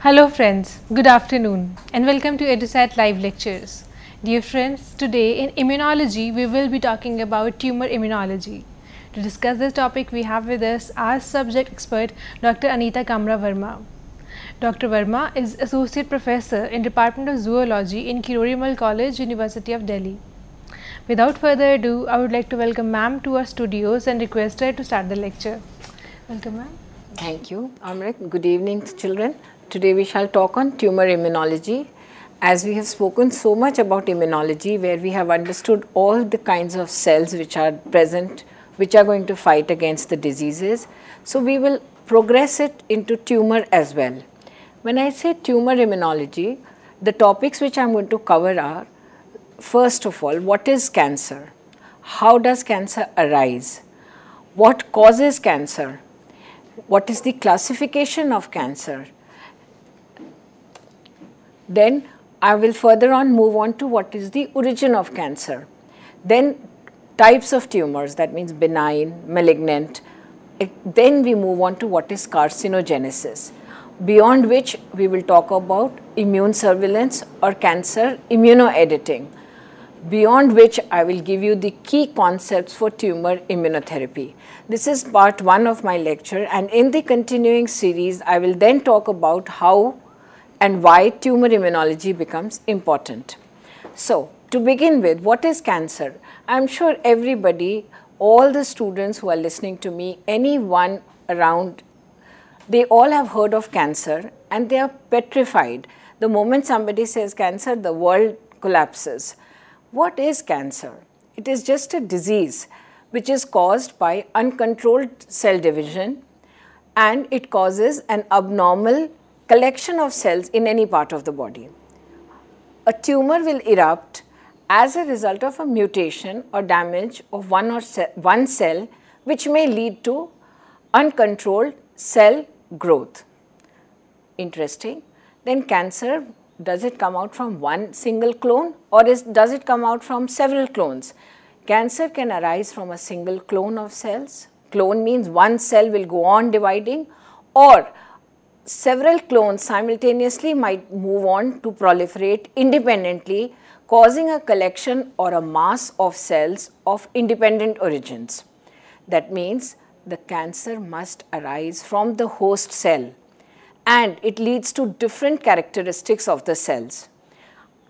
Hello friends, good afternoon and welcome to EduSat Live Lectures. Dear friends, today in immunology we will be talking about tumor immunology. To discuss this topic we have with us our subject expert Dr. Anita Kamra Verma. Dr. Verma is Associate Professor in Department of Zoology in Kirorimal College, University of Delhi. Without further ado, I would like to welcome ma'am to our studios and request her to start the lecture. Welcome ma'am. Thank you Amrit. Good evening children. Today we shall talk on tumor immunology. As we have spoken so much about immunology where we have understood all the kinds of cells which are present which are going to fight against the diseases. So, we will progress it into tumor as well. When I say tumor immunology, the topics which I am going to cover are first of all, what is cancer? How does cancer arise? What causes cancer? What is the classification of cancer? Then I will further on move on to what is the origin of cancer. Then types of tumors that means benign, malignant, then we move on to what is carcinogenesis, beyond which we will talk about immune surveillance or cancer immunoediting, beyond which I will give you the key concepts for tumor immunotherapy. This is part one of my lecture and in the continuing series, I will then talk about how and why tumor immunology becomes important. So, to begin with, what is cancer? I am sure everybody all the students who are listening to me, anyone around, they all have heard of cancer and they are petrified. The moment somebody says cancer, the world collapses. What is cancer? It is just a disease which is caused by uncontrolled cell division and it causes an abnormal collection of cells in any part of the body. A tumor will erupt as a result of a mutation or damage of one, or one cell which may lead to uncontrolled cell growth. Interesting. Then cancer, does it come out from one single clone or is, does it come out from several clones? Cancer can arise from a single clone of cells. Clone means one cell will go on dividing or several clones simultaneously might move on to proliferate independently causing a collection or a mass of cells of independent origins. That means the cancer must arise from the host cell and it leads to different characteristics of the cells.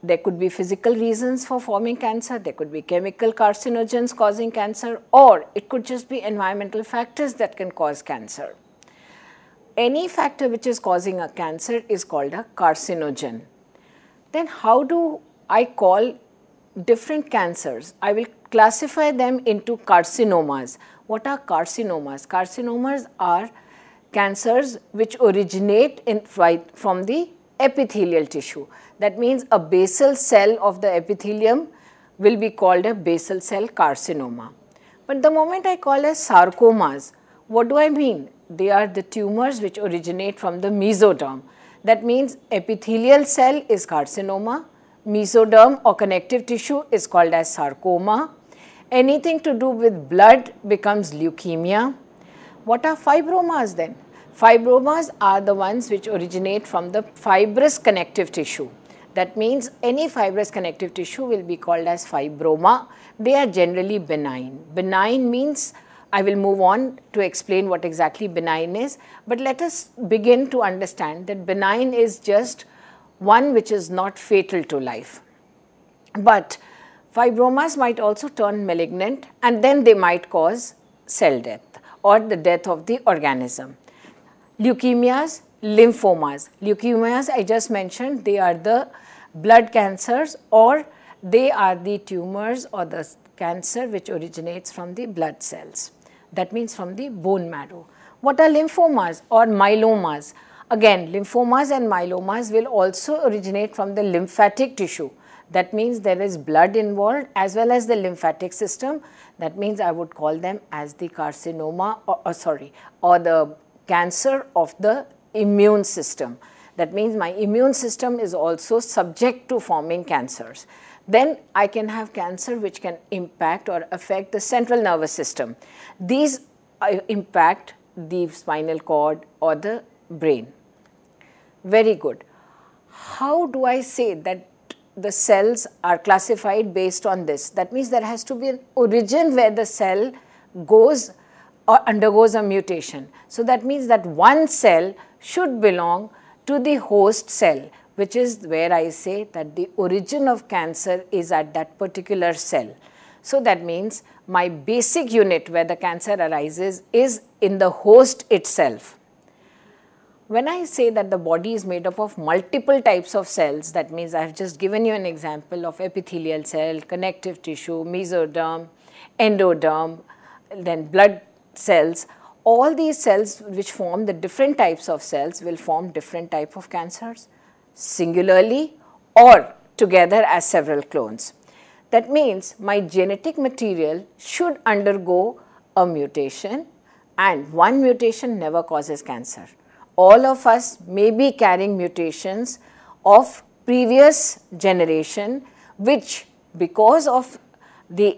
There could be physical reasons for forming cancer, there could be chemical carcinogens causing cancer or it could just be environmental factors that can cause cancer. Any factor which is causing a cancer is called a carcinogen. Then how do I call different cancers. I will classify them into carcinomas. What are carcinomas? Carcinomas are cancers which originate in, right, from the epithelial tissue. That means a basal cell of the epithelium will be called a basal cell carcinoma. But the moment I call as sarcomas, what do I mean? They are the tumors which originate from the mesoderm. That means epithelial cell is carcinoma, mesoderm or connective tissue is called as sarcoma. Anything to do with blood becomes leukemia. What are fibromas then? Fibromas are the ones which originate from the fibrous connective tissue. That means any fibrous connective tissue will be called as fibroma. They are generally benign. Benign means I will move on to explain what exactly benign is, but let us begin to understand that benign is just one which is not fatal to life. But fibromas might also turn malignant and then they might cause cell death or the death of the organism. Leukemias, lymphomas. Leukemias I just mentioned they are the blood cancers or they are the tumors or the cancer which originates from the blood cells that means from the bone marrow. What are lymphomas or myelomas? Again, lymphomas and myelomas will also originate from the lymphatic tissue. That means there is blood involved as well as the lymphatic system. That means I would call them as the carcinoma or, or sorry or the cancer of the immune system. That means my immune system is also subject to forming cancers. Then I can have cancer which can impact or affect the central nervous system. These uh, impact the spinal cord or the brain. Very good. How do I say that the cells are classified based on this? That means there has to be an origin where the cell goes or undergoes a mutation. So that means that one cell should belong to the host cell which is where I say that the origin of cancer is at that particular cell. So that means my basic unit where the cancer arises is in the host itself when I say that the body is made up of multiple types of cells, that means I have just given you an example of epithelial cell, connective tissue, mesoderm, endoderm, then blood cells. All these cells which form the different types of cells will form different type of cancers singularly or together as several clones. That means my genetic material should undergo a mutation and one mutation never causes cancer all of us may be carrying mutations of previous generation which because of the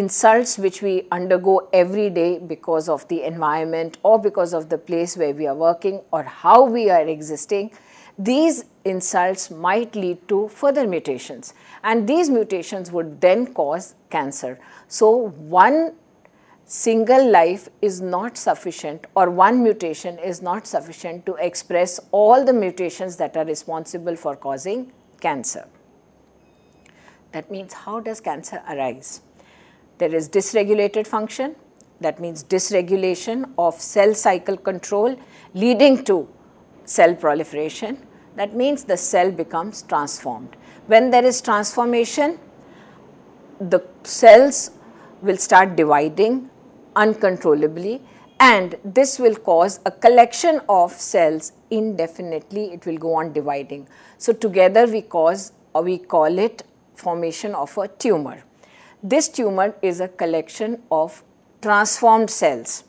insults which we undergo every day because of the environment or because of the place where we are working or how we are existing, these insults might lead to further mutations and these mutations would then cause cancer. So one single life is not sufficient or one mutation is not sufficient to express all the mutations that are responsible for causing cancer. That means how does cancer arise? There is dysregulated function that means dysregulation of cell cycle control leading to cell proliferation that means the cell becomes transformed. When there is transformation the cells will start dividing uncontrollably and this will cause a collection of cells indefinitely it will go on dividing. So, together we cause or we call it formation of a tumor. This tumor is a collection of transformed cells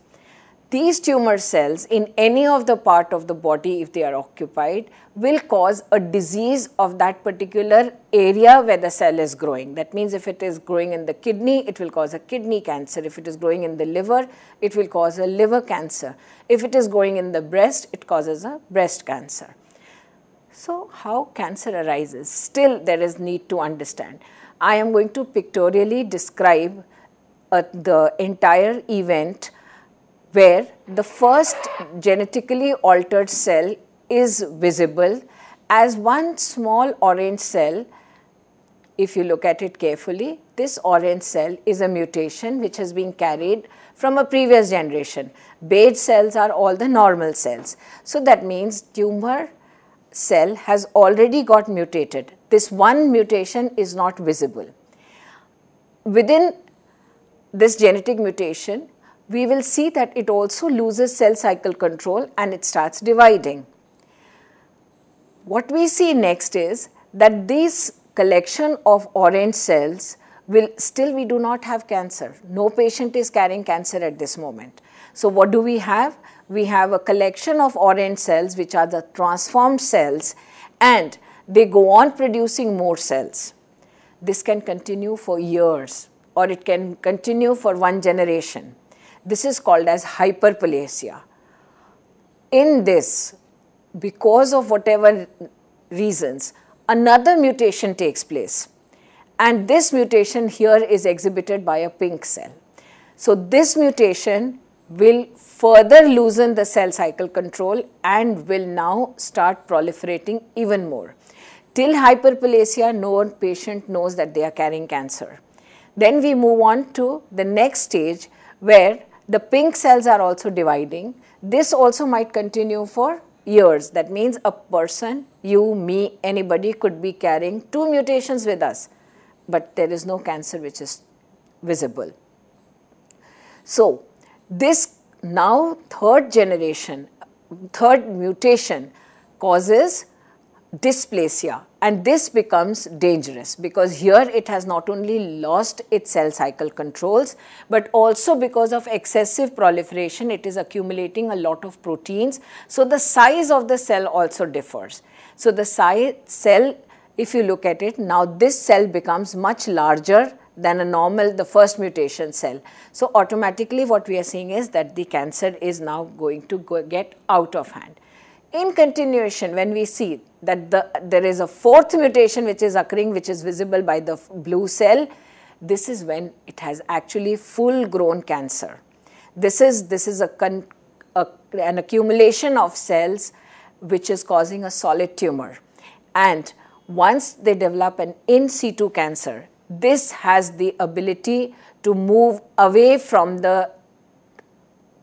these tumor cells in any of the part of the body if they are occupied will cause a disease of that particular area where the cell is growing. That means if it is growing in the kidney, it will cause a kidney cancer. If it is growing in the liver, it will cause a liver cancer. If it is growing in the breast, it causes a breast cancer. So how cancer arises? Still there is need to understand. I am going to pictorially describe uh, the entire event where the first genetically altered cell is visible as one small orange cell. If you look at it carefully, this orange cell is a mutation which has been carried from a previous generation. Beige cells are all the normal cells. So that means tumor cell has already got mutated. This one mutation is not visible. Within this genetic mutation, we will see that it also loses cell cycle control and it starts dividing. What we see next is that this collection of orange cells will still we do not have cancer. No patient is carrying cancer at this moment. So what do we have? We have a collection of orange cells which are the transformed cells and they go on producing more cells. This can continue for years or it can continue for one generation. This is called as hyperplasia. In this, because of whatever reasons, another mutation takes place. And this mutation here is exhibited by a pink cell. So this mutation will further loosen the cell cycle control and will now start proliferating even more. Till hyperplasia, no patient knows that they are carrying cancer. Then we move on to the next stage where the pink cells are also dividing. This also might continue for years. That means a person, you, me, anybody could be carrying two mutations with us, but there is no cancer which is visible. So, this now third generation, third mutation causes dysplasia and this becomes dangerous because here it has not only lost its cell cycle controls but also because of excessive proliferation it is accumulating a lot of proteins so the size of the cell also differs so the size cell if you look at it now this cell becomes much larger than a normal the first mutation cell. So automatically what we are seeing is that the cancer is now going to go get out of hand. In continuation, when we see that the, there is a fourth mutation which is occurring which is visible by the blue cell, this is when it has actually full grown cancer. This is, this is a, con, a an accumulation of cells which is causing a solid tumor. And once they develop an in situ cancer, this has the ability to move away from the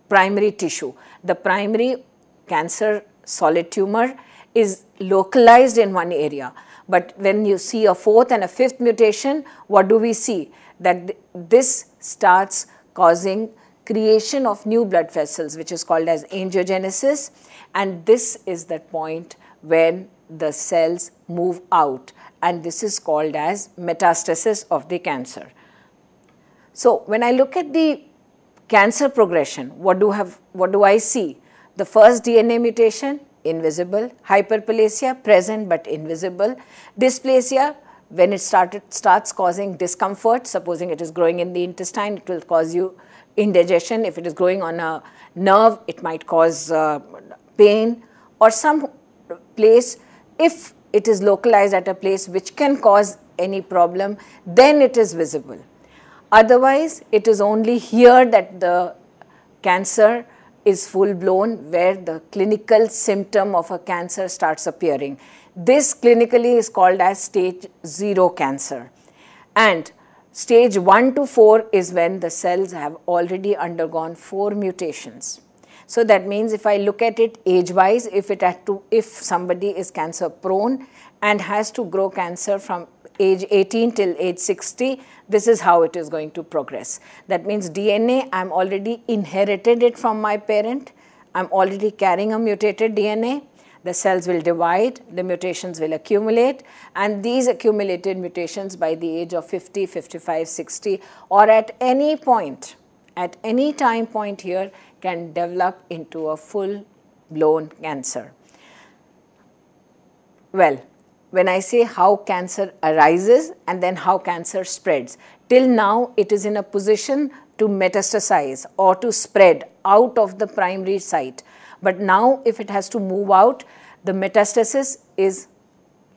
primary tissue. The primary cancer solid tumor is localized in one area. But when you see a fourth and a fifth mutation, what do we see? That th this starts causing creation of new blood vessels which is called as angiogenesis and this is the point when the cells move out and this is called as metastasis of the cancer. So, when I look at the cancer progression, what do, have, what do I see? The first DNA mutation, invisible, hyperplasia, present but invisible, dysplasia, when it started, starts causing discomfort, supposing it is growing in the intestine, it will cause you indigestion. If it is growing on a nerve, it might cause uh, pain or some place. If it is localized at a place which can cause any problem, then it is visible. Otherwise, it is only here that the cancer is full blown where the clinical symptom of a cancer starts appearing. This clinically is called as stage 0 cancer. And stage 1 to 4 is when the cells have already undergone 4 mutations. So that means if I look at it age wise, if, it had to, if somebody is cancer prone and has to grow cancer from age 18 till age 60, this is how it is going to progress. That means DNA, I'm already inherited it from my parent. I'm already carrying a mutated DNA. The cells will divide, the mutations will accumulate and these accumulated mutations by the age of 50, 55, 60 or at any point, at any time point here can develop into a full blown cancer. Well, when I say how cancer arises and then how cancer spreads. Till now, it is in a position to metastasize or to spread out of the primary site. But now, if it has to move out, the metastasis is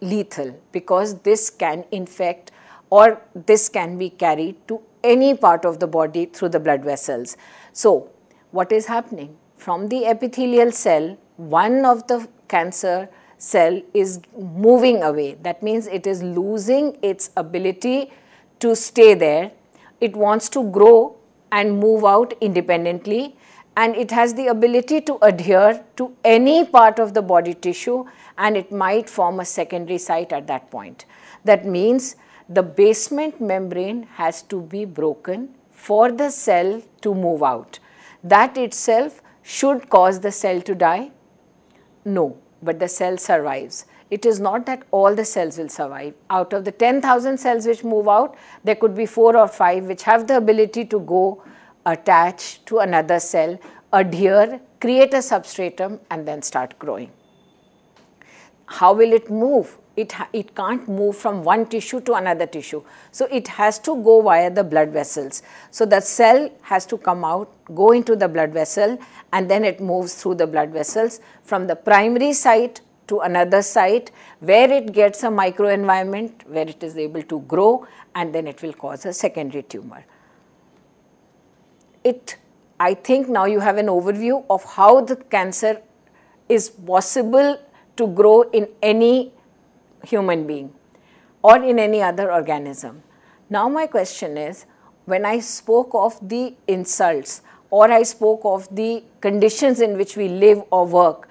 lethal because this can infect or this can be carried to any part of the body through the blood vessels. So, what is happening? From the epithelial cell, one of the cancer cell is moving away. That means it is losing its ability to stay there. It wants to grow and move out independently and it has the ability to adhere to any part of the body tissue and it might form a secondary site at that point. That means the basement membrane has to be broken for the cell to move out. That itself should cause the cell to die? No but the cell survives. It is not that all the cells will survive. Out of the 10,000 cells which move out, there could be 4 or 5 which have the ability to go attach to another cell, adhere, create a substratum and then start growing. How will it move? it, it can't move from one tissue to another tissue. So it has to go via the blood vessels. So the cell has to come out, go into the blood vessel and then it moves through the blood vessels from the primary site to another site where it gets a microenvironment where it is able to grow and then it will cause a secondary tumor. It, I think now you have an overview of how the cancer is possible to grow in any human being or in any other organism. Now, my question is when I spoke of the insults or I spoke of the conditions in which we live or work,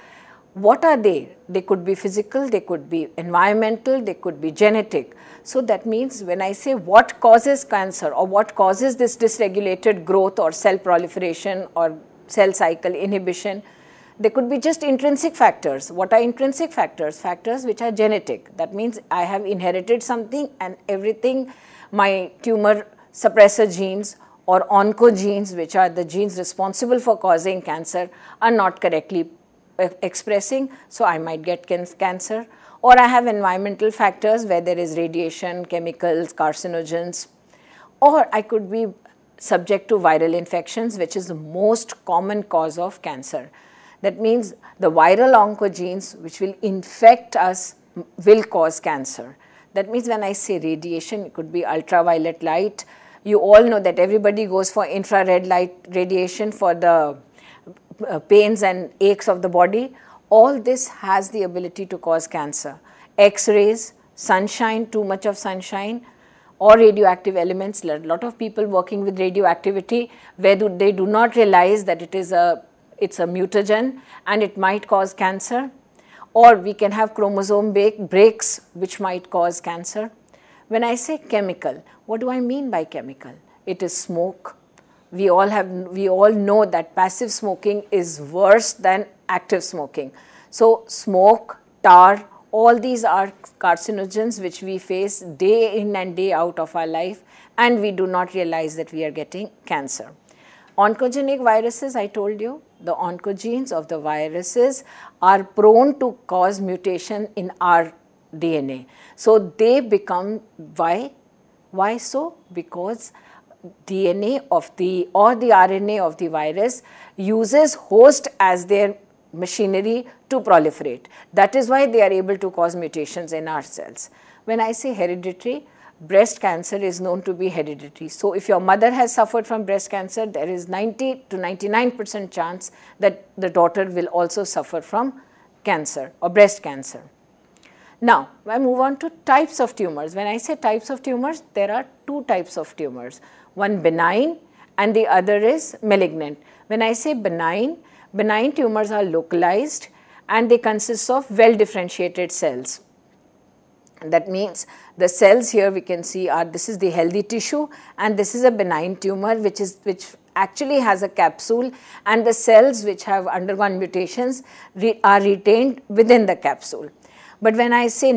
what are they? They could be physical, they could be environmental, they could be genetic. So that means when I say what causes cancer or what causes this dysregulated growth or cell proliferation or cell cycle inhibition, they could be just intrinsic factors. What are intrinsic factors? Factors which are genetic. That means I have inherited something and everything, my tumor suppressor genes or oncogenes, which are the genes responsible for causing cancer, are not correctly expressing, so I might get cancer. Or I have environmental factors where there is radiation, chemicals, carcinogens, or I could be subject to viral infections, which is the most common cause of cancer. That means the viral oncogenes which will infect us will cause cancer. That means when I say radiation, it could be ultraviolet light. You all know that everybody goes for infrared light radiation for the uh, pains and aches of the body. All this has the ability to cause cancer. X-rays, sunshine, too much of sunshine, or radioactive elements. A lot of people working with radioactivity where they do not realize that it is a it's a mutagen and it might cause cancer. Or we can have chromosome breaks which might cause cancer. When I say chemical, what do I mean by chemical? It is smoke. We all, have, we all know that passive smoking is worse than active smoking. So smoke, tar, all these are carcinogens which we face day in and day out of our life and we do not realize that we are getting cancer. Oncogenic viruses, I told you, the oncogenes of the viruses are prone to cause mutation in our DNA. So they become, why? Why so? Because DNA of the or the RNA of the virus uses host as their machinery to proliferate. That is why they are able to cause mutations in our cells. When I say hereditary, breast cancer is known to be hereditary. So if your mother has suffered from breast cancer, there is 90 to 99% chance that the daughter will also suffer from cancer or breast cancer. Now, I move on to types of tumors. When I say types of tumors, there are two types of tumors, one benign and the other is malignant. When I say benign, benign tumors are localized and they consist of well differentiated cells. that means the cells here we can see are this is the healthy tissue and this is a benign tumor which is which actually has a capsule and the cells which have undergone mutations re are retained within the capsule. But when I say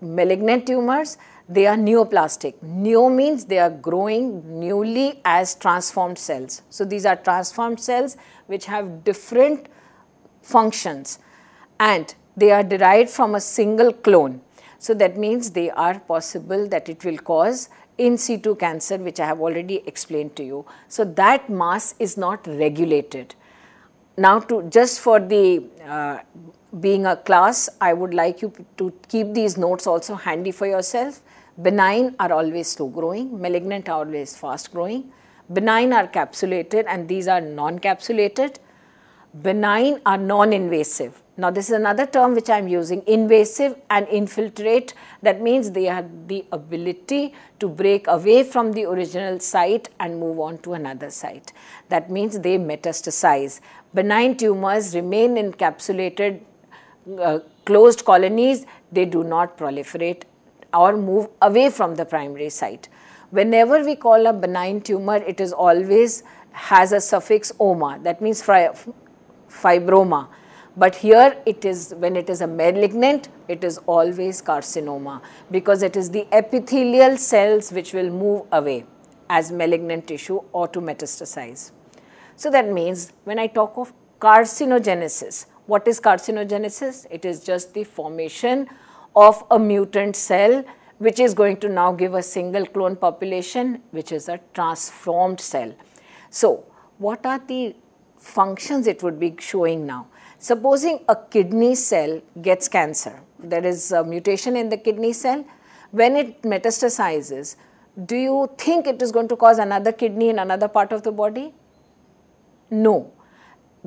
malignant tumors, they are neoplastic. Neo means they are growing newly as transformed cells. So these are transformed cells which have different functions and they are derived from a single clone. So that means they are possible that it will cause in situ cancer which I have already explained to you. So that mass is not regulated. Now to just for the uh, being a class I would like you to keep these notes also handy for yourself. Benign are always slow growing, malignant are always fast growing. Benign are capsulated and these are non-capsulated benign are non-invasive. Now this is another term which I am using, invasive and infiltrate. That means they have the ability to break away from the original site and move on to another site. That means they metastasize. Benign tumors remain encapsulated uh, closed colonies, they do not proliferate or move away from the primary site. Whenever we call a benign tumor, it is always has a suffix oma, that means fibroma. But here it is, when it is a malignant, it is always carcinoma because it is the epithelial cells which will move away as malignant tissue or to metastasize. So that means when I talk of carcinogenesis, what is carcinogenesis? It is just the formation of a mutant cell which is going to now give a single clone population which is a transformed cell. So, what are the functions it would be showing now. Supposing a kidney cell gets cancer, there is a mutation in the kidney cell, when it metastasizes, do you think it is going to cause another kidney in another part of the body? No.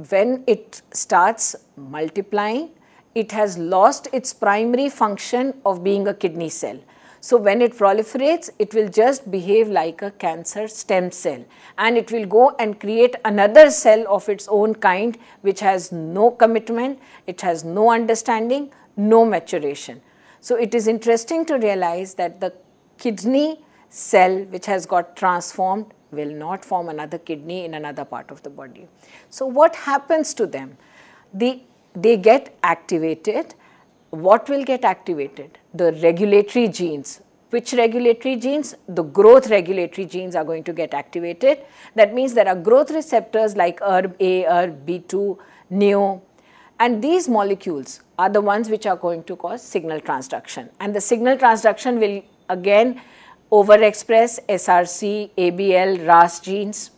When it starts multiplying, it has lost its primary function of being a kidney cell. So, when it proliferates, it will just behave like a cancer stem cell and it will go and create another cell of its own kind which has no commitment, it has no understanding, no maturation. So, it is interesting to realize that the kidney cell which has got transformed will not form another kidney in another part of the body. So, what happens to them? The, they get activated. What will get activated? the regulatory genes. Which regulatory genes? The growth regulatory genes are going to get activated. That means there are growth receptors like ERB-A, ERB-B2, NEO, and these molecules are the ones which are going to cause signal transduction. And the signal transduction will again overexpress SRC, ABL, RAS genes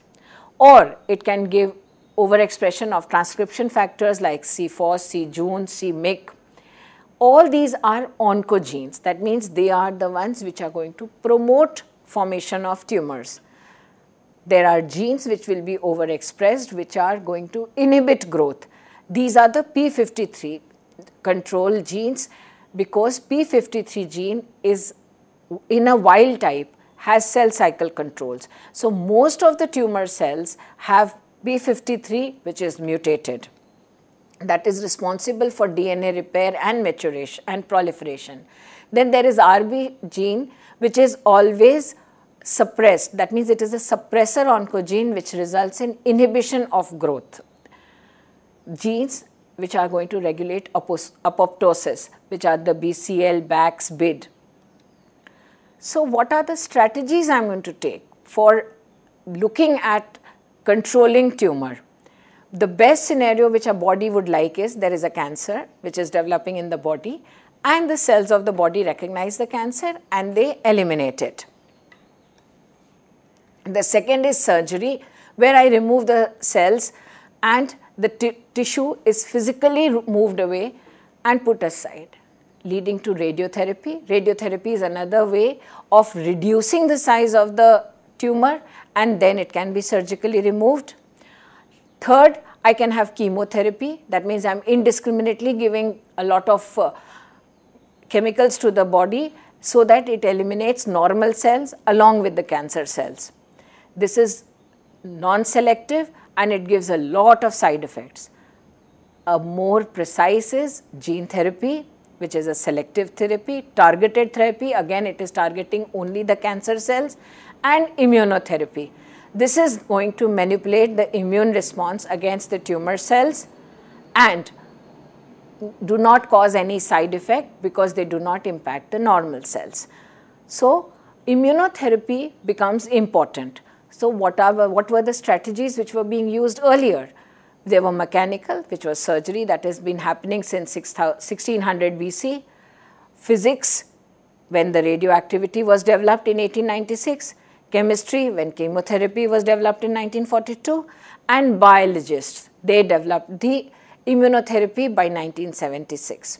or it can give overexpression of transcription factors like C4, C-Jun, C-MYC all these are oncogenes. That means they are the ones which are going to promote formation of tumors. There are genes which will be overexpressed which are going to inhibit growth. These are the P53 control genes because P53 gene is in a wild type has cell cycle controls. So, most of the tumor cells have P53 which is mutated that is responsible for DNA repair and maturation and proliferation. Then there is RB gene which is always suppressed that means it is a suppressor oncogene which results in inhibition of growth. Genes which are going to regulate apoptosis which are the BCL, BAX, BID. So what are the strategies I am going to take for looking at controlling tumor? the best scenario which our body would like is there is a cancer which is developing in the body and the cells of the body recognize the cancer and they eliminate it. The second is surgery where I remove the cells and the tissue is physically moved away and put aside leading to radiotherapy. Radiotherapy is another way of reducing the size of the tumor and then it can be surgically removed. Third, I can have chemotherapy. That means I'm indiscriminately giving a lot of uh, chemicals to the body so that it eliminates normal cells along with the cancer cells. This is non-selective and it gives a lot of side effects. A more precise is gene therapy which is a selective therapy, targeted therapy, again it is targeting only the cancer cells and immunotherapy. This is going to manipulate the immune response against the tumor cells and do not cause any side effect because they do not impact the normal cells. So, immunotherapy becomes important. So, what, are, what were the strategies which were being used earlier? They were mechanical, which was surgery that has been happening since 1600 BC, physics, when the radioactivity was developed in 1896, chemistry when chemotherapy was developed in 1942 and biologists. They developed the immunotherapy by 1976.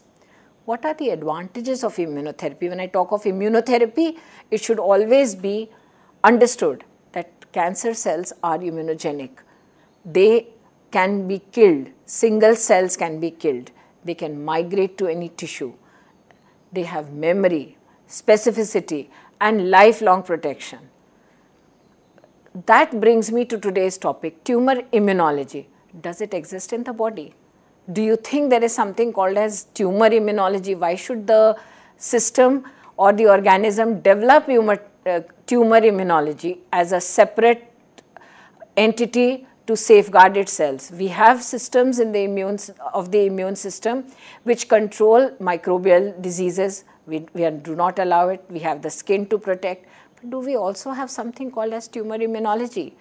What are the advantages of immunotherapy? When I talk of immunotherapy, it should always be understood that cancer cells are immunogenic. They can be killed, single cells can be killed. They can migrate to any tissue. They have memory, specificity and lifelong protection that brings me to today's topic, tumor immunology. Does it exist in the body? Do you think there is something called as tumor immunology? Why should the system or the organism develop tumor, uh, tumor immunology as a separate entity to safeguard its cells? We have systems in the immune of the immune system which control microbial diseases. We, we do not allow it. We have the skin to protect do we also have something called as tumor immunology?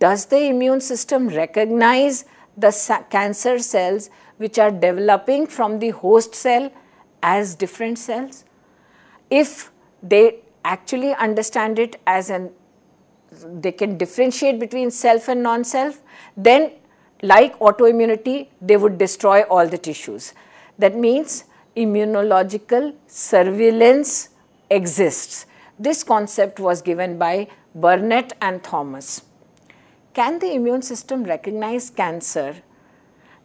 Does the immune system recognize the cancer cells which are developing from the host cell as different cells? If they actually understand it as an, they can differentiate between self and non-self, then like autoimmunity, they would destroy all the tissues. That means immunological surveillance exists this concept was given by Burnett and Thomas. Can the immune system recognize cancer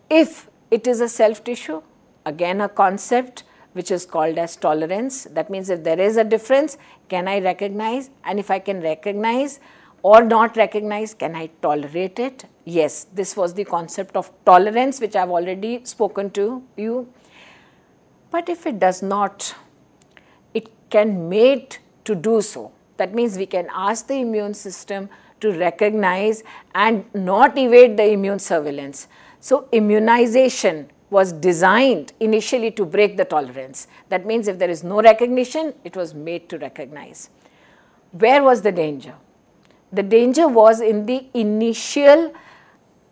if it is a self tissue? Again a concept which is called as tolerance. That means if there is a difference, can I recognize and if I can recognize or not recognize, can I tolerate it? Yes, this was the concept of tolerance which I have already spoken to you. But if it does not, it can mate to do so. That means we can ask the immune system to recognize and not evade the immune surveillance. So immunization was designed initially to break the tolerance. That means if there is no recognition, it was made to recognize. Where was the danger? The danger was in the initial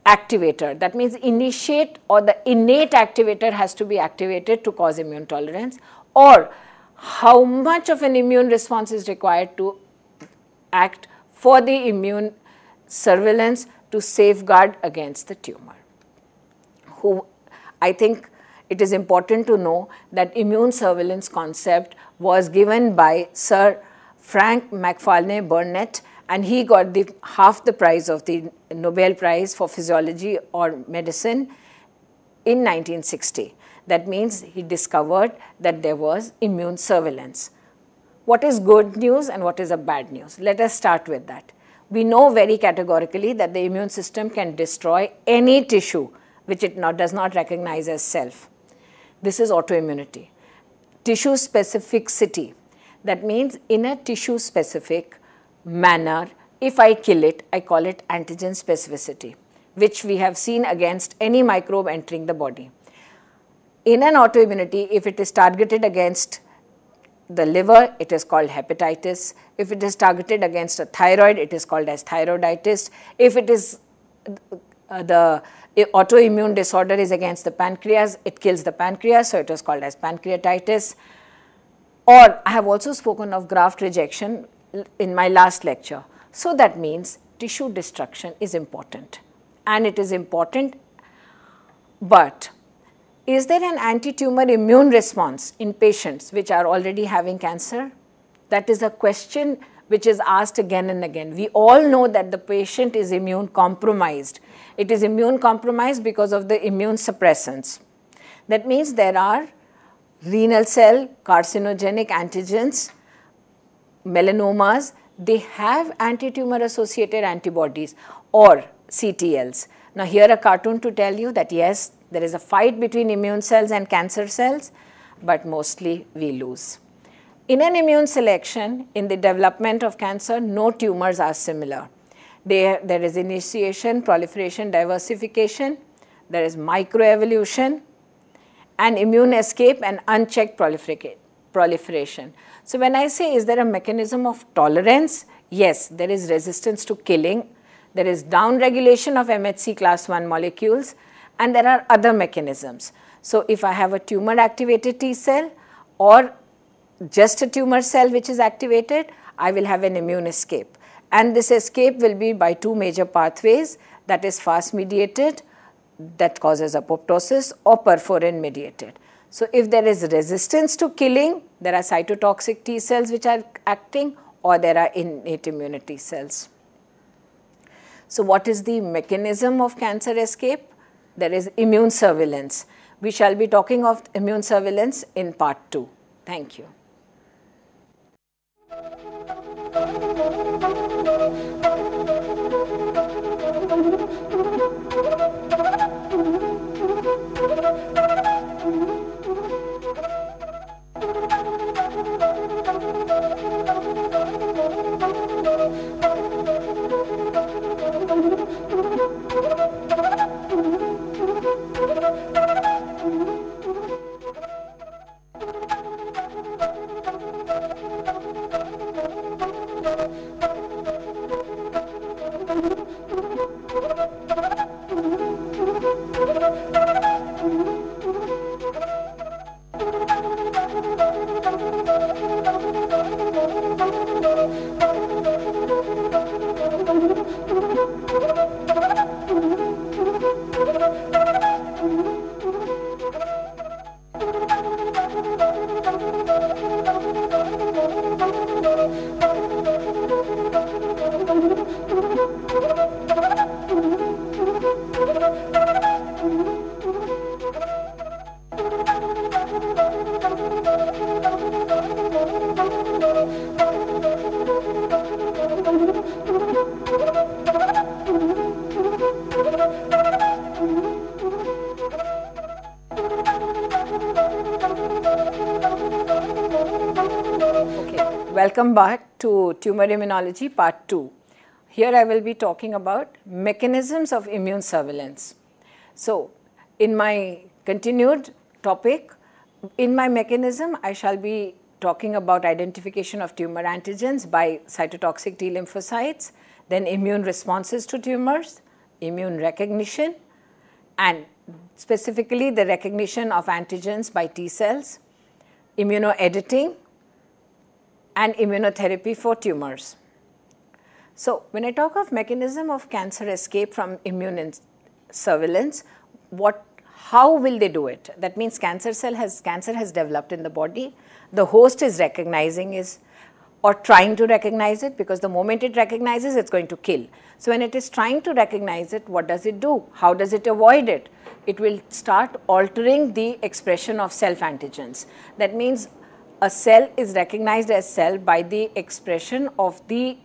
activator. That means initiate or the innate activator has to be activated to cause immune tolerance or how much of an immune response is required to act for the immune surveillance to safeguard against the tumor. Who I think it is important to know that immune surveillance concept was given by Sir Frank McFarlane Burnett and he got the half the prize of the Nobel Prize for Physiology or Medicine in 1960. That means he discovered that there was immune surveillance. What is good news and what is a bad news? Let us start with that. We know very categorically that the immune system can destroy any tissue which it not, does not recognize as self. This is autoimmunity. Tissue specificity. That means in a tissue specific manner, if I kill it, I call it antigen specificity, which we have seen against any microbe entering the body in an autoimmunity, if it is targeted against the liver, it is called hepatitis. If it is targeted against a thyroid, it is called as thyroiditis. If it is uh, the autoimmune disorder is against the pancreas, it kills the pancreas, so it is called as pancreatitis. Or I have also spoken of graft rejection in my last lecture. So that means tissue destruction is important and it is important, but is there an anti-tumor immune response in patients which are already having cancer? That is a question which is asked again and again. We all know that the patient is immune compromised. It is immune compromised because of the immune suppressants. That means there are renal cell carcinogenic antigens, melanomas, they have anti-tumor associated antibodies or CTLs. Now here a cartoon to tell you that yes, there is a fight between immune cells and cancer cells, but mostly we lose. In an immune selection, in the development of cancer, no tumors are similar. There, there is initiation, proliferation, diversification, there is microevolution, and immune escape and unchecked proliferation. So when I say is there a mechanism of tolerance, yes, there is resistance to killing there is downregulation of MHC class 1 molecules and there are other mechanisms. So, if I have a tumor activated T cell or just a tumor cell which is activated, I will have an immune escape. And this escape will be by two major pathways that is fast mediated that causes apoptosis or perforin mediated. So, if there is resistance to killing, there are cytotoxic T cells which are acting or there are innate immunity cells. So what is the mechanism of cancer escape? There is immune surveillance. We shall be talking of immune surveillance in part 2. Thank you. Thank you. Oh, my God. back to Tumor Immunology Part 2. Here I will be talking about mechanisms of immune surveillance. So, in my continued topic, in my mechanism I shall be talking about identification of tumor antigens by cytotoxic T lymphocytes, then immune responses to tumors, immune recognition and specifically the recognition of antigens by T cells, immunoediting and immunotherapy for tumors. So, when I talk of mechanism of cancer escape from immune surveillance, what how will they do it? That means cancer cell has cancer has developed in the body. The host is recognizing is or trying to recognize it because the moment it recognizes it's going to kill. So when it is trying to recognize it, what does it do? How does it avoid it? It will start altering the expression of self antigens. That means a cell is recognized as cell by the expression of the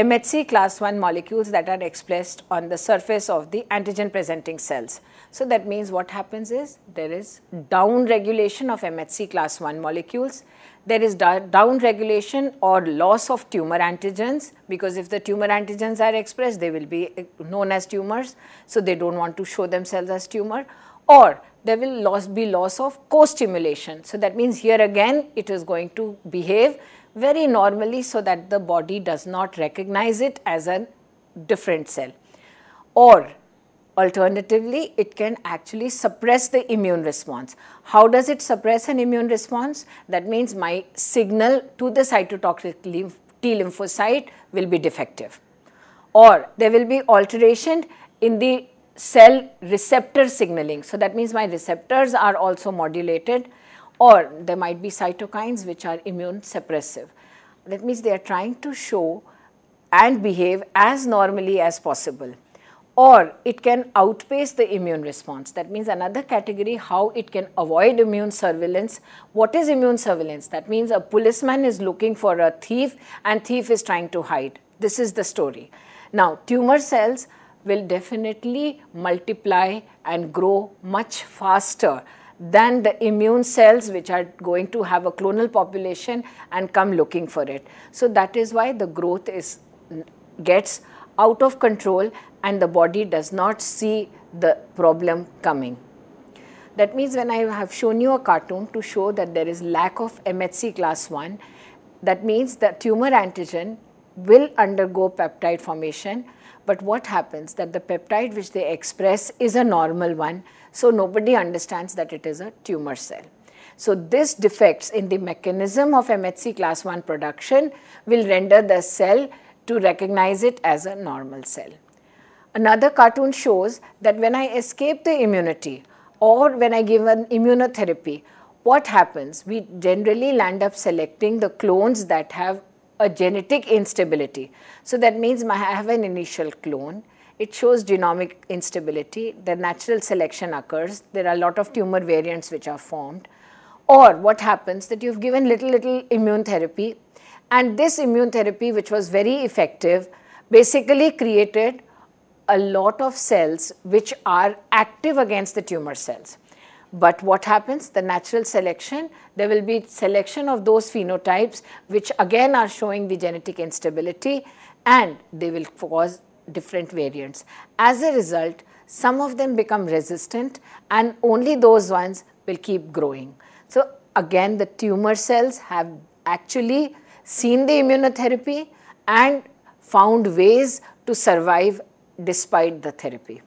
MHC class 1 molecules that are expressed on the surface of the antigen presenting cells. So, that means what happens is there is down regulation of MHC class 1 molecules, there is down regulation or loss of tumor antigens because if the tumor antigens are expressed they will be eh, known as tumors. So, they do not want to show themselves as tumor or there will loss, be loss of co-stimulation. So that means here again it is going to behave very normally so that the body does not recognize it as a different cell. Or alternatively it can actually suppress the immune response. How does it suppress an immune response? That means my signal to the cytotoxic T lymphocyte will be defective or there will be alteration in the cell receptor signaling. So, that means my receptors are also modulated or there might be cytokines which are immune suppressive. That means they are trying to show and behave as normally as possible or it can outpace the immune response. That means another category how it can avoid immune surveillance. What is immune surveillance? That means a policeman is looking for a thief and thief is trying to hide. This is the story. Now tumor cells will definitely multiply and grow much faster than the immune cells which are going to have a clonal population and come looking for it. So that is why the growth is gets out of control and the body does not see the problem coming. That means when I have shown you a cartoon to show that there is lack of MHC class 1, that means the tumor antigen will undergo peptide formation but what happens that the peptide which they express is a normal one, so nobody understands that it is a tumor cell. So this defects in the mechanism of MHC class 1 production will render the cell to recognize it as a normal cell. Another cartoon shows that when I escape the immunity or when I give an immunotherapy, what happens? We generally land up selecting the clones that have a genetic instability. So that means I have an initial clone. It shows genomic instability. The natural selection occurs. There are a lot of tumor variants which are formed. Or what happens that you've given little, little immune therapy. And this immune therapy, which was very effective, basically created a lot of cells which are active against the tumor cells. But what happens? The natural selection, there will be selection of those phenotypes which again are showing the genetic instability and they will cause different variants. As a result, some of them become resistant and only those ones will keep growing. So again the tumor cells have actually seen the immunotherapy and found ways to survive despite the therapy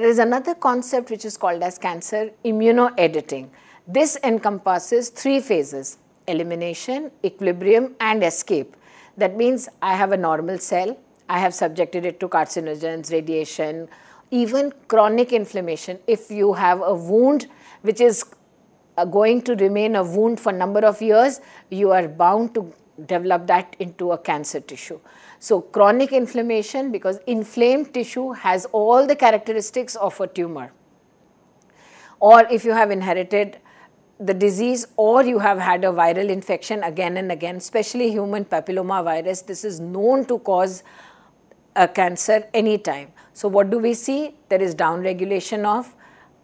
there is another concept which is called as cancer immunoediting. This encompasses three phases, elimination, equilibrium and escape. That means I have a normal cell, I have subjected it to carcinogens, radiation, even chronic inflammation. If you have a wound which is uh, going to remain a wound for number of years, you are bound to develop that into a cancer tissue. So chronic inflammation because inflamed tissue has all the characteristics of a tumor. Or if you have inherited the disease or you have had a viral infection again and again, especially human papilloma virus, this is known to cause a cancer anytime. So what do we see? There is downregulation of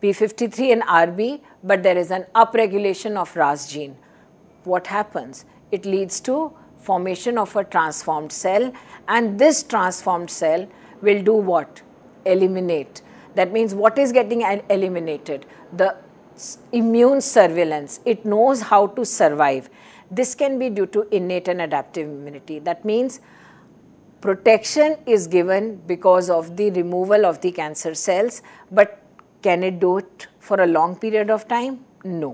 P53 and RB, but there is an upregulation of RAS gene. What happens? It leads to formation of a transformed cell and this transformed cell will do what? Eliminate. That means what is getting eliminated? The immune surveillance. It knows how to survive. This can be due to innate and adaptive immunity. That means protection is given because of the removal of the cancer cells, but can it do it for a long period of time? No.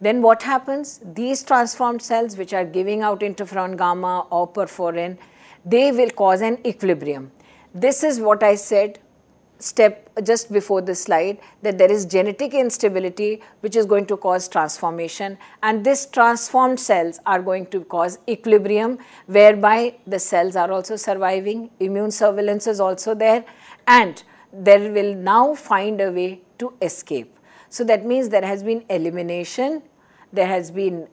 Then what happens? These transformed cells which are giving out interferon gamma or perforin, they will cause an equilibrium. This is what I said step just before the slide that there is genetic instability which is going to cause transformation and this transformed cells are going to cause equilibrium whereby the cells are also surviving, immune surveillance is also there and there will now find a way to escape. So that means there has been elimination there has been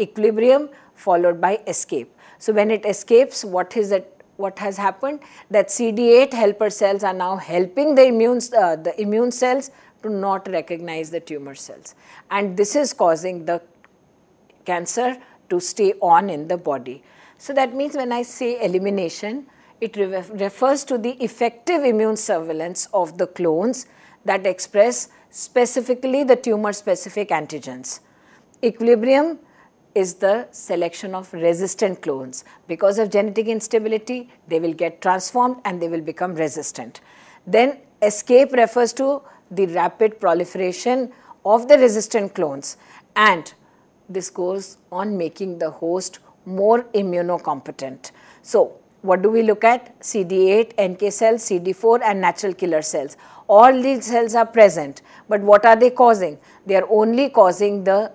equilibrium followed by escape. So when it escapes, what is it? What has happened? That CD8 helper cells are now helping the immune uh, the immune cells to not recognize the tumor cells, and this is causing the cancer to stay on in the body. So that means when I say elimination, it re refers to the effective immune surveillance of the clones that express specifically the tumor specific antigens. Equilibrium is the selection of resistant clones. Because of genetic instability, they will get transformed and they will become resistant. Then escape refers to the rapid proliferation of the resistant clones and this goes on making the host more immunocompetent. So, what do we look at? CD8, NK cells, CD4 and natural killer cells. All these cells are present, but what are they causing? They are only causing the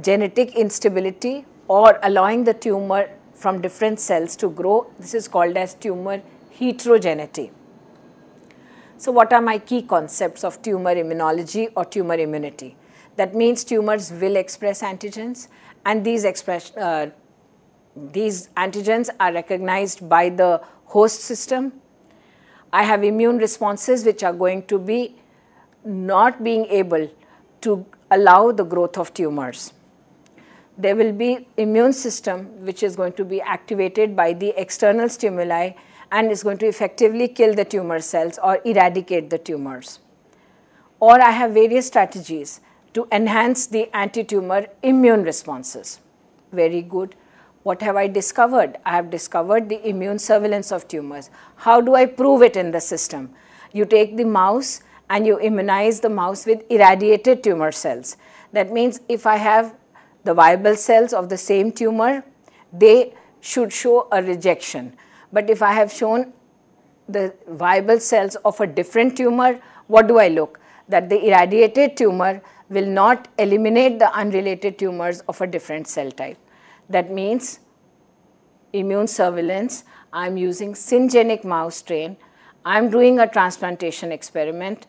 genetic instability or allowing the tumor from different cells to grow. This is called as tumor heterogeneity. So what are my key concepts of tumor immunology or tumor immunity? That means tumors will express antigens and these express, uh, these antigens are recognized by the host system. I have immune responses which are going to be not being able to allow the growth of tumors there will be immune system which is going to be activated by the external stimuli and is going to effectively kill the tumor cells or eradicate the tumors. Or I have various strategies to enhance the anti-tumor immune responses. Very good. What have I discovered? I have discovered the immune surveillance of tumors. How do I prove it in the system? You take the mouse and you immunize the mouse with irradiated tumor cells. That means if I have the viable cells of the same tumor, they should show a rejection. But if I have shown the viable cells of a different tumor, what do I look? That the irradiated tumor will not eliminate the unrelated tumors of a different cell type. That means immune surveillance, I am using syngenic mouse strain, I am doing a transplantation experiment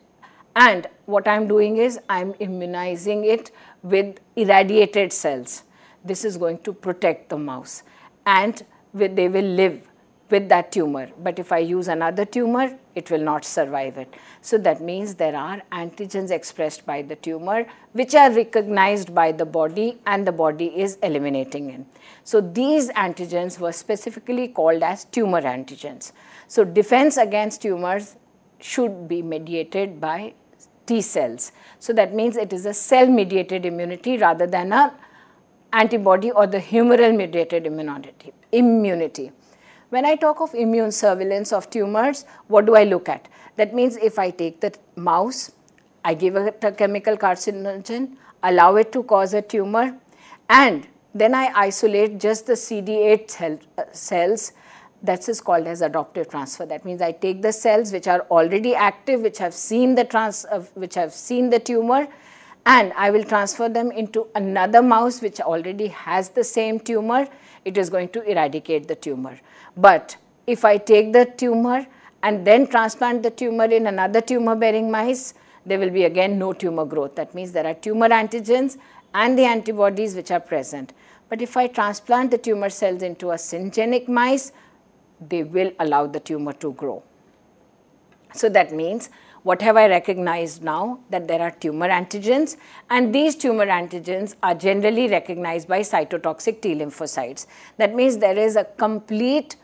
and what I am doing is I am immunizing it with irradiated cells. This is going to protect the mouse and they will live with that tumor. But if I use another tumor, it will not survive it. So that means there are antigens expressed by the tumor which are recognized by the body and the body is eliminating it. So these antigens were specifically called as tumor antigens. So defense against tumors should be mediated by T cells. So that means it is a cell mediated immunity rather than an antibody or the humoral mediated immunity. When I talk of immune surveillance of tumors, what do I look at? That means if I take the mouse, I give it a chemical carcinogen, allow it to cause a tumor and then I isolate just the CD8 cell, uh, cells that is called as adoptive transfer. That means I take the cells which are already active, which have seen the trans, uh, which have seen the tumor, and I will transfer them into another mouse which already has the same tumor. It is going to eradicate the tumor. But if I take the tumor and then transplant the tumor in another tumor bearing mice, there will be again no tumor growth. That means there are tumor antigens and the antibodies which are present. But if I transplant the tumor cells into a syngenic mice, they will allow the tumor to grow. So that means what have I recognized now? That there are tumor antigens and these tumor antigens are generally recognized by cytotoxic T lymphocytes. That means there is a complete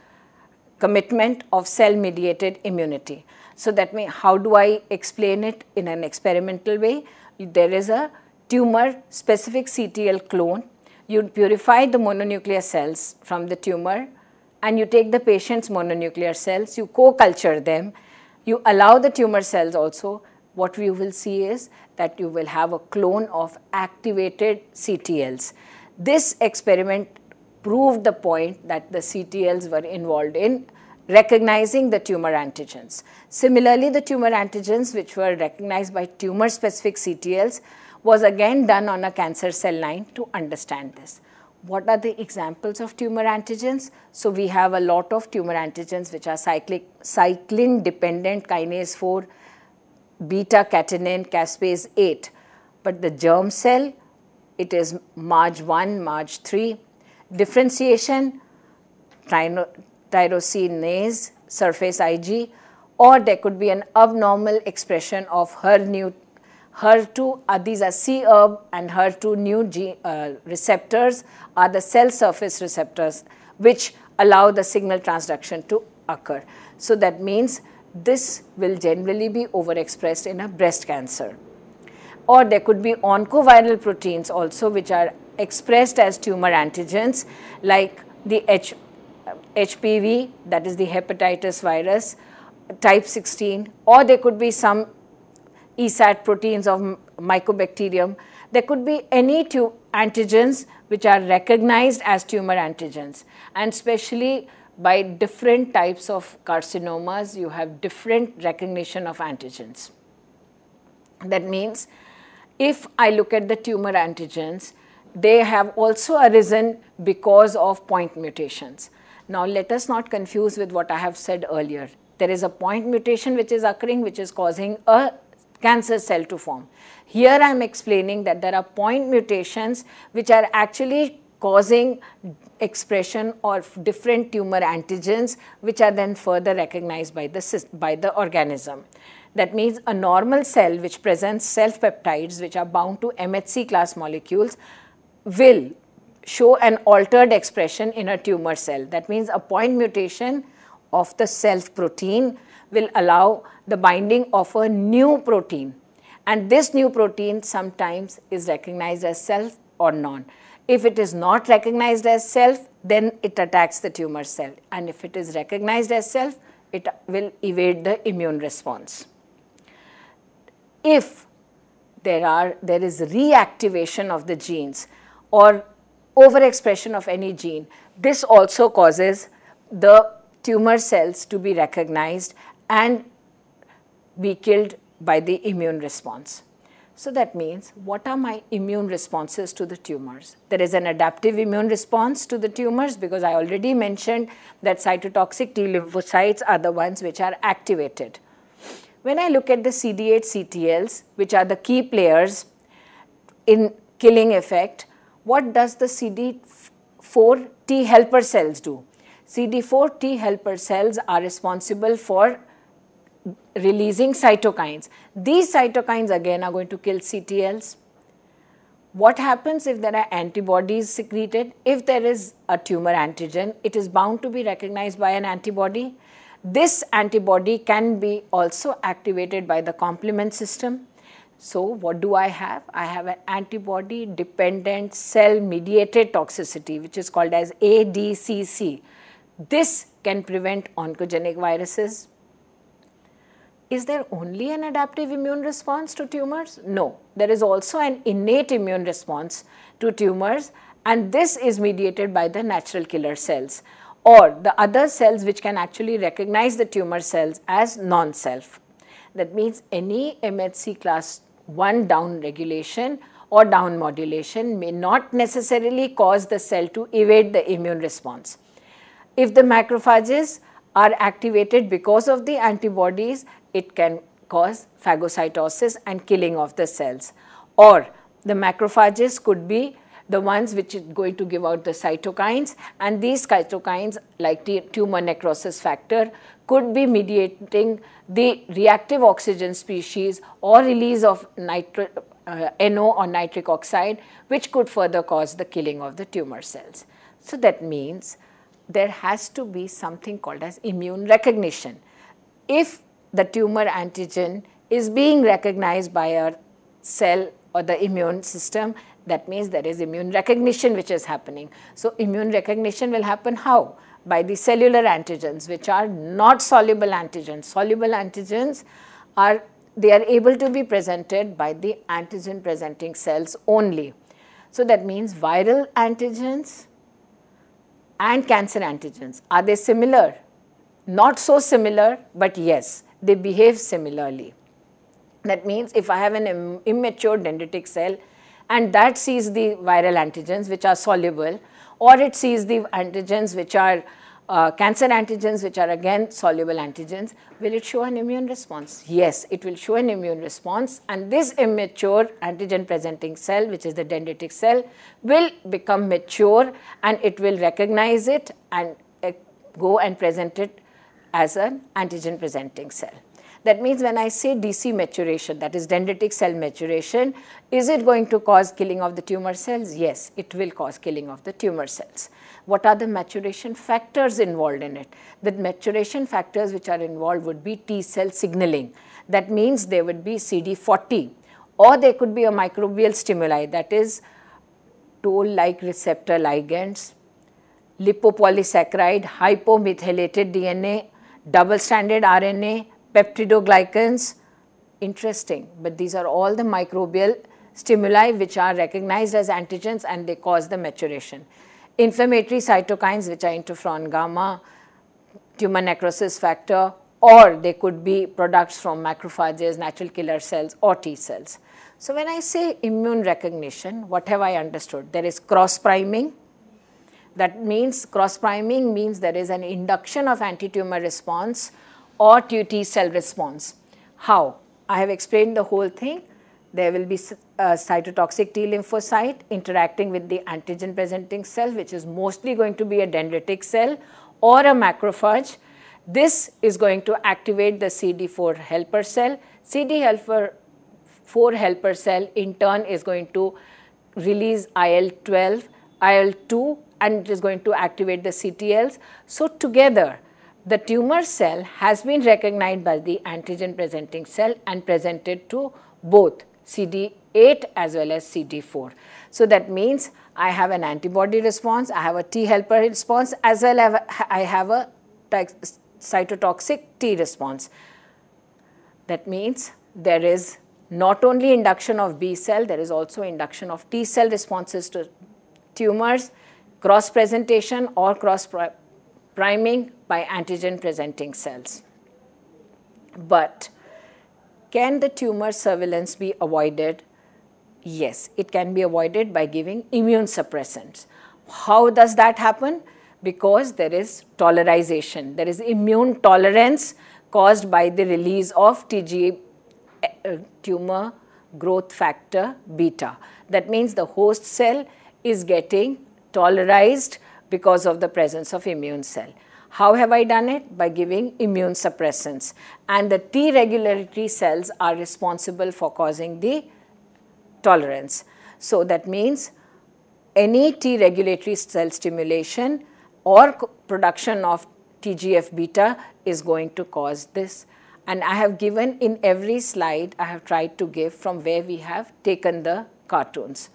commitment of cell mediated immunity. So that means how do I explain it in an experimental way? There is a tumor specific CTL clone. You purify the mononuclear cells from the tumor and you take the patient's mononuclear cells, you co-culture them, you allow the tumor cells also, what you will see is that you will have a clone of activated CTLs. This experiment proved the point that the CTLs were involved in recognizing the tumor antigens. Similarly, the tumor antigens which were recognized by tumor specific CTLs was again done on a cancer cell line to understand this what are the examples of tumor antigens? So we have a lot of tumor antigens which are cyclic, cyclin dependent kinase 4, beta catenin, caspase 8. But the germ cell, it is MARG1, MARG3. Differentiation, trino, tyrosinase, surface Ig, or there could be an abnormal expression of HER new HER2 are these are CERB and HER2 new G, uh, receptors are the cell surface receptors which allow the signal transduction to occur. So that means this will generally be overexpressed in a breast cancer. Or there could be oncoviral proteins also which are expressed as tumor antigens like the H, HPV that is the hepatitis virus type 16 or there could be some ESAT proteins of mycobacterium. There could be any two antigens which are recognized as tumor antigens and especially by different types of carcinomas you have different recognition of antigens. That means if I look at the tumor antigens they have also arisen because of point mutations. Now let us not confuse with what I have said earlier. There is a point mutation which is occurring which is causing a cancer cell to form. Here I am explaining that there are point mutations which are actually causing expression of different tumor antigens which are then further recognized by the, by the organism. That means a normal cell which presents self-peptides which are bound to MHC class molecules will show an altered expression in a tumor cell. That means a point mutation of the self protein will allow the binding of a new protein. And this new protein sometimes is recognized as self or non. If it is not recognized as self, then it attacks the tumor cell. And if it is recognized as self, it will evade the immune response. If there, are, there is reactivation of the genes or overexpression of any gene, this also causes the tumor cells to be recognized and be killed by the immune response. So that means what are my immune responses to the tumors? There is an adaptive immune response to the tumors because I already mentioned that cytotoxic T lymphocytes are the ones which are activated. When I look at the CD8 CTLs, which are the key players in killing effect, what does the CD4 T helper cells do? CD4 T helper cells are responsible for releasing cytokines. These cytokines again are going to kill CTLs. What happens if there are antibodies secreted? If there is a tumor antigen, it is bound to be recognized by an antibody. This antibody can be also activated by the complement system. So what do I have? I have an antibody dependent cell mediated toxicity which is called as ADCC. This can prevent oncogenic viruses is there only an adaptive immune response to tumors? No, there is also an innate immune response to tumors and this is mediated by the natural killer cells or the other cells which can actually recognize the tumor cells as non-self. That means any MHC class 1 down regulation or down modulation may not necessarily cause the cell to evade the immune response. If the macrophages are activated because of the antibodies, it can cause phagocytosis and killing of the cells. Or the macrophages could be the ones which is going to give out the cytokines and these cytokines like the tumor necrosis factor could be mediating the reactive oxygen species or release of uh, NO or nitric oxide which could further cause the killing of the tumor cells. So that means there has to be something called as immune recognition. If the tumor antigen is being recognized by our cell or the immune system. That means there is immune recognition which is happening. So immune recognition will happen how? By the cellular antigens which are not soluble antigens. Soluble antigens are they are able to be presented by the antigen presenting cells only. So that means viral antigens and cancer antigens. Are they similar? Not so similar, but yes they behave similarly. That means if I have an immature dendritic cell and that sees the viral antigens which are soluble or it sees the antigens which are uh, cancer antigens which are again soluble antigens, will it show an immune response? Yes, it will show an immune response and this immature antigen presenting cell which is the dendritic cell will become mature and it will recognize it and uh, go and present it as an antigen presenting cell. That means when I say DC maturation, that is dendritic cell maturation, is it going to cause killing of the tumor cells? Yes, it will cause killing of the tumor cells. What are the maturation factors involved in it? The maturation factors which are involved would be T cell signaling. That means there would be CD40 or there could be a microbial stimuli that is toll-like receptor ligands, lipopolysaccharide, hypomethylated DNA double stranded RNA, peptidoglycans, interesting, but these are all the microbial stimuli which are recognized as antigens and they cause the maturation. Inflammatory cytokines which are interferon gamma, tumor necrosis factor or they could be products from macrophages, natural killer cells or T cells. So, when I say immune recognition, what have I understood? There is cross priming, that means cross-priming means there is an induction of anti-tumor response or T cell response. How? I have explained the whole thing. There will be uh, cytotoxic T lymphocyte interacting with the antigen presenting cell which is mostly going to be a dendritic cell or a macrophage. This is going to activate the CD4 helper cell. CD helper 4 helper cell in turn is going to release IL-12, IL-2 and it is going to activate the CTLs. So together, the tumor cell has been recognized by the antigen presenting cell and presented to both CD8 as well as CD4. So that means I have an antibody response, I have a T helper response as well as I have a cytotoxic T response. That means there is not only induction of B cell, there is also induction of T cell responses to tumors cross presentation or cross priming by antigen presenting cells. But can the tumor surveillance be avoided? Yes, it can be avoided by giving immune suppressants. How does that happen? Because there is tolerization, there is immune tolerance caused by the release of TGA eh, tumor growth factor beta. That means the host cell is getting tolerized because of the presence of immune cell. How have I done it? By giving immune suppressants. And the T regulatory cells are responsible for causing the tolerance. So that means any T regulatory cell stimulation or production of TGF beta is going to cause this. And I have given in every slide, I have tried to give from where we have taken the cartoons.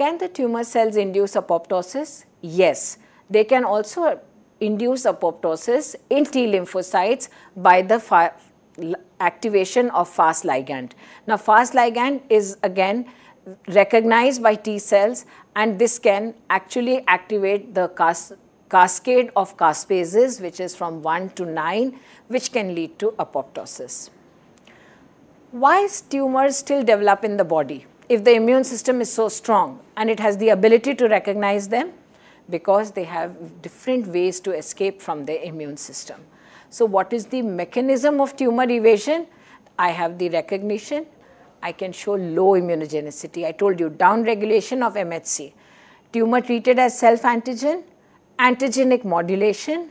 Can the tumor cells induce apoptosis? Yes. They can also induce apoptosis in T lymphocytes by the activation of Fas ligand. Now, Fas ligand is again recognized by T cells and this can actually activate the cas cascade of caspases which is from 1 to 9 which can lead to apoptosis. Why is tumors still develop in the body? if the immune system is so strong and it has the ability to recognize them because they have different ways to escape from the immune system. So what is the mechanism of tumor evasion? I have the recognition. I can show low immunogenicity. I told you downregulation of MHC. Tumor treated as self-antigen, antigenic modulation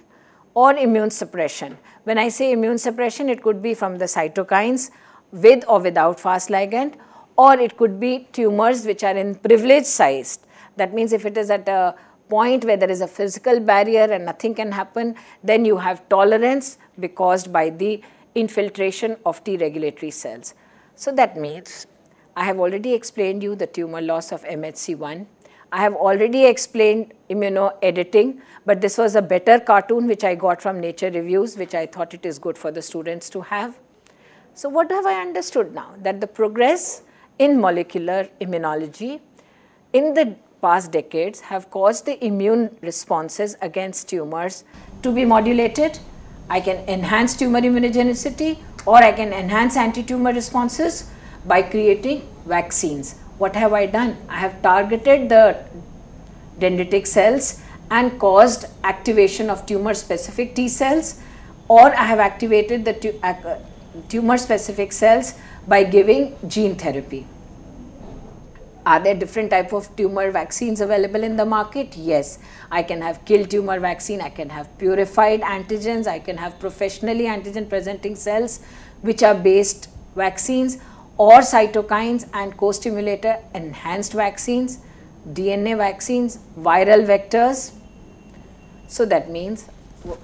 or immune suppression. When I say immune suppression, it could be from the cytokines with or without fast ligand or it could be tumors which are in privileged size. That means if it is at a point where there is a physical barrier and nothing can happen, then you have tolerance because by the infiltration of T regulatory cells. So that means I have already explained you the tumor loss of MHC1. I have already explained immunoediting, but this was a better cartoon which I got from Nature Reviews, which I thought it is good for the students to have. So what have I understood now? That the progress in molecular immunology in the past decades have caused the immune responses against tumors to be modulated. I can enhance tumor immunogenicity or I can enhance anti-tumor responses by creating vaccines. What have I done? I have targeted the dendritic cells and caused activation of tumor specific T cells or I have activated the tumor specific cells by giving gene therapy. Are there different type of tumor vaccines available in the market? Yes. I can have kill tumor vaccine, I can have purified antigens, I can have professionally antigen presenting cells which are based vaccines or cytokines and co-stimulator enhanced vaccines, DNA vaccines, viral vectors. So that means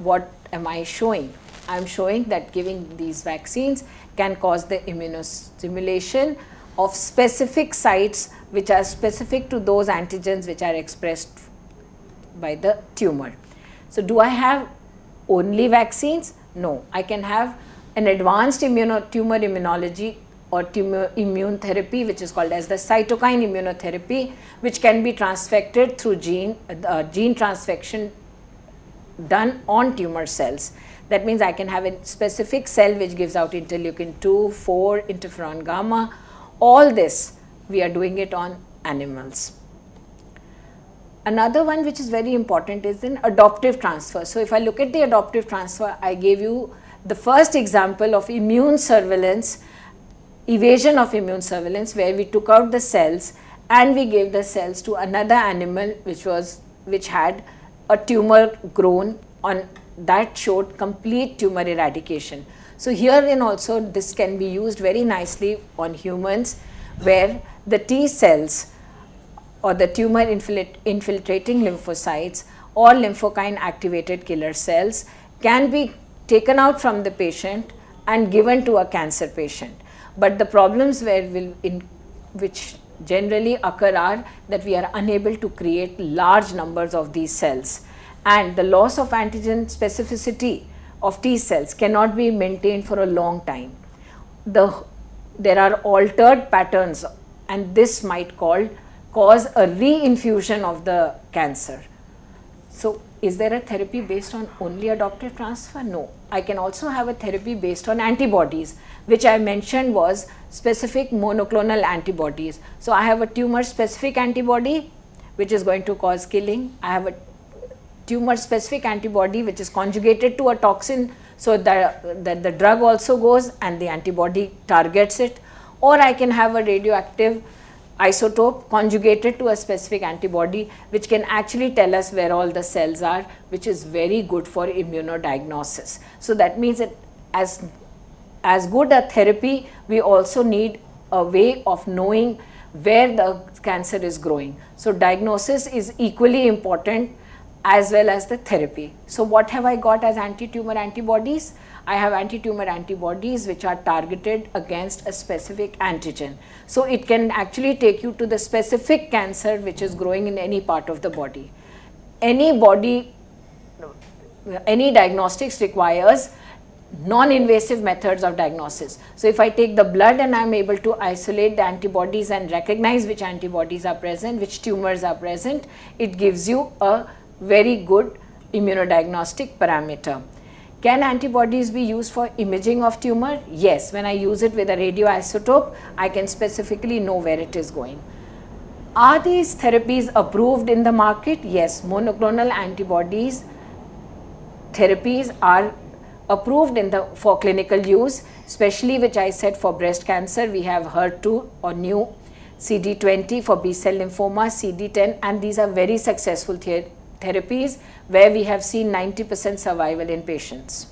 what am I showing? I am showing that giving these vaccines can cause the immunostimulation of specific sites which are specific to those antigens which are expressed by the tumor. So, do I have only vaccines? No, I can have an advanced immuno tumor immunology or tumor immune therapy which is called as the cytokine immunotherapy which can be transfected through gene, uh, gene transfection done on tumor cells. That means I can have a specific cell which gives out interleukin 2, 4, interferon gamma. All this we are doing it on animals. Another one which is very important is in adoptive transfer. So, if I look at the adoptive transfer, I gave you the first example of immune surveillance, evasion of immune surveillance where we took out the cells and we gave the cells to another animal which was which had a tumor grown on that showed complete tumor eradication. So herein also this can be used very nicely on humans where the T cells or the tumor infiltrating lymphocytes or lymphokine activated killer cells can be taken out from the patient and given to a cancer patient. But the problems where will in, which generally occur are that we are unable to create large numbers of these cells and the loss of antigen specificity of T cells cannot be maintained for a long time. The, there are altered patterns and this might called, cause a reinfusion of the cancer. So is there a therapy based on only adoptive transfer? No. I can also have a therapy based on antibodies, which I mentioned was specific monoclonal antibodies. So I have a tumor specific antibody, which is going to cause killing. I have a tumor specific antibody which is conjugated to a toxin so that, that the drug also goes and the antibody targets it or I can have a radioactive isotope conjugated to a specific antibody which can actually tell us where all the cells are which is very good for immunodiagnosis. So that means that as, as good a therapy we also need a way of knowing where the cancer is growing. So diagnosis is equally important as well as the therapy. So what have I got as anti-tumor antibodies? I have anti-tumor antibodies which are targeted against a specific antigen. So it can actually take you to the specific cancer which is growing in any part of the body. Any body, any diagnostics requires non-invasive methods of diagnosis. So if I take the blood and I am able to isolate the antibodies and recognize which antibodies are present, which tumors are present, it gives you a very good immunodiagnostic parameter. Can antibodies be used for imaging of tumor? Yes, when I use it with a radioisotope, I can specifically know where it is going. Are these therapies approved in the market? Yes, monoclonal antibodies therapies are approved in the for clinical use, especially which I said for breast cancer, we have HER2 or new CD20 for B-cell lymphoma, CD10 and these are very successful ther therapies where we have seen 90% survival in patients.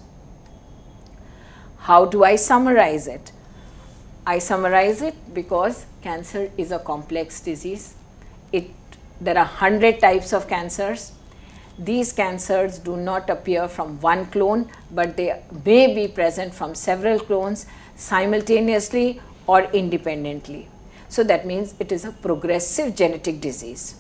How do I summarize it? I summarize it because cancer is a complex disease. It, there are 100 types of cancers. These cancers do not appear from one clone, but they may be present from several clones simultaneously or independently. So that means it is a progressive genetic disease.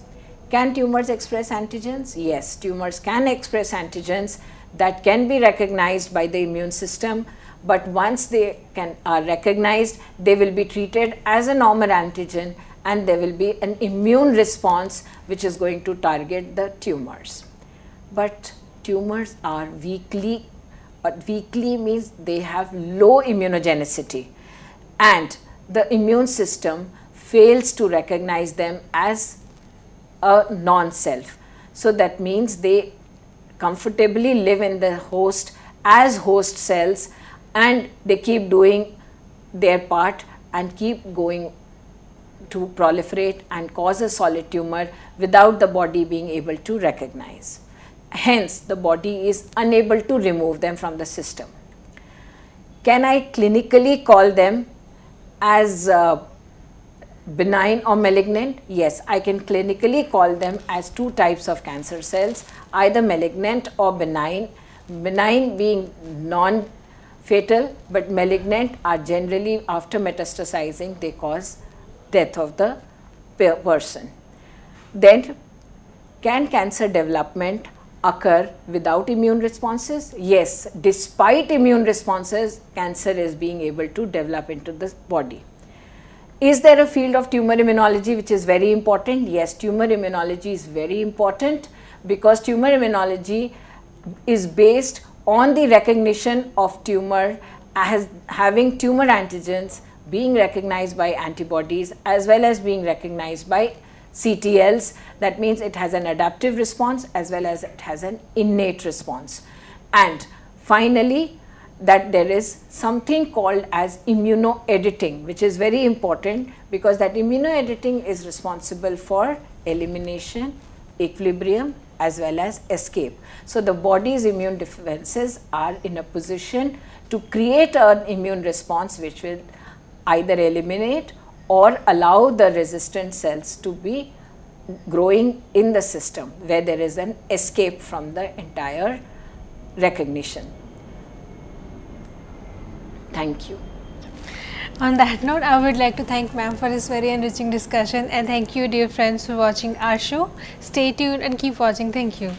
Can tumors express antigens? Yes, tumors can express antigens that can be recognized by the immune system but once they can are recognized they will be treated as a normal antigen and there will be an immune response which is going to target the tumors but tumors are weakly but weakly means they have low immunogenicity and the immune system fails to recognize them as a non-self. So that means they comfortably live in the host as host cells and they keep doing their part and keep going to proliferate and cause a solid tumor without the body being able to recognize. Hence, the body is unable to remove them from the system. Can I clinically call them as uh, benign or malignant yes i can clinically call them as two types of cancer cells either malignant or benign benign being non fatal but malignant are generally after metastasizing they cause death of the person then can cancer development occur without immune responses yes despite immune responses cancer is being able to develop into the body is there a field of tumor immunology which is very important? Yes, tumor immunology is very important because tumor immunology is based on the recognition of tumor as having tumor antigens being recognized by antibodies as well as being recognized by CTLs. That means it has an adaptive response as well as it has an innate response. And finally, that there is something called as immunoediting, which is very important because that immunoediting is responsible for elimination, equilibrium as well as escape. So, the body's immune defenses are in a position to create an immune response which will either eliminate or allow the resistant cells to be growing in the system where there is an escape from the entire recognition. Thank you. On that note, I would like to thank ma'am for this very enriching discussion and thank you dear friends for watching our show. Stay tuned and keep watching. Thank you.